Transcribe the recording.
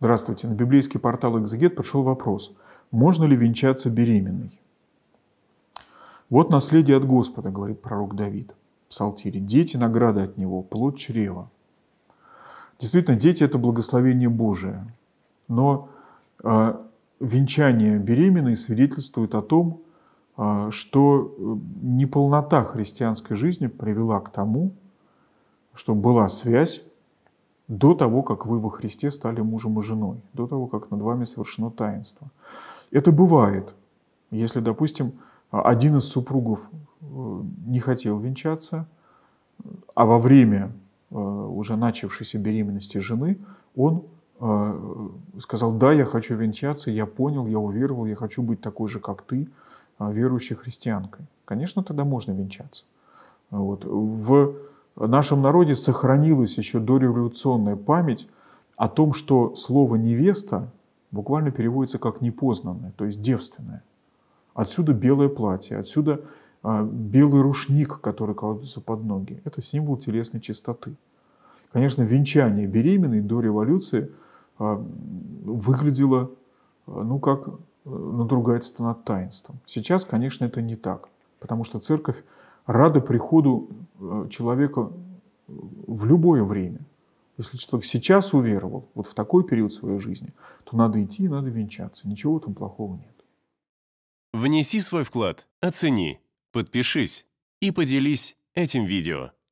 Здравствуйте. На библейский портал «Экзегет» пришел вопрос. Можно ли венчаться беременной? Вот наследие от Господа, говорит пророк Давид в Псалтире. Дети – награда от него, плод чрева. Действительно, дети – это благословение Божие. Но э, венчание беременной свидетельствует о том, а, э, что неполнота христианской жизни привела к тому, что была связь до того, как вы во Христе стали мужем и женой, до того, как над вами совершено таинство. Это бывает, если, допустим, один из супругов э, не хотел венчаться, а во время э, уже начавшейся беременности жены он э, сказал, да, я хочу венчаться, я понял, я уверовал, я хочу быть такой же, как ты, верующей христианкой. Конечно, тогда можно венчаться. Вот. В в нашем народе сохранилась еще дореволюционная память о том, что слово «невеста» буквально переводится как «непознанное», то есть «девственное». Отсюда белое платье, отсюда а, белый рушник, который кладется под ноги. Это символ телесной чистоты. Конечно, венчание беременной до революции а, выглядело, а, ну, как э, надругательство над таинством. Сейчас, конечно, это не так, потому что церковь рада приходу э, человека э, в любое время. Если человек сейчас уверовал, вот в такой период своей жизни, то надо идти и надо венчаться. Ничего там плохого нет. Внеси свой вклад, оцени, подпишись и поделись этим видео.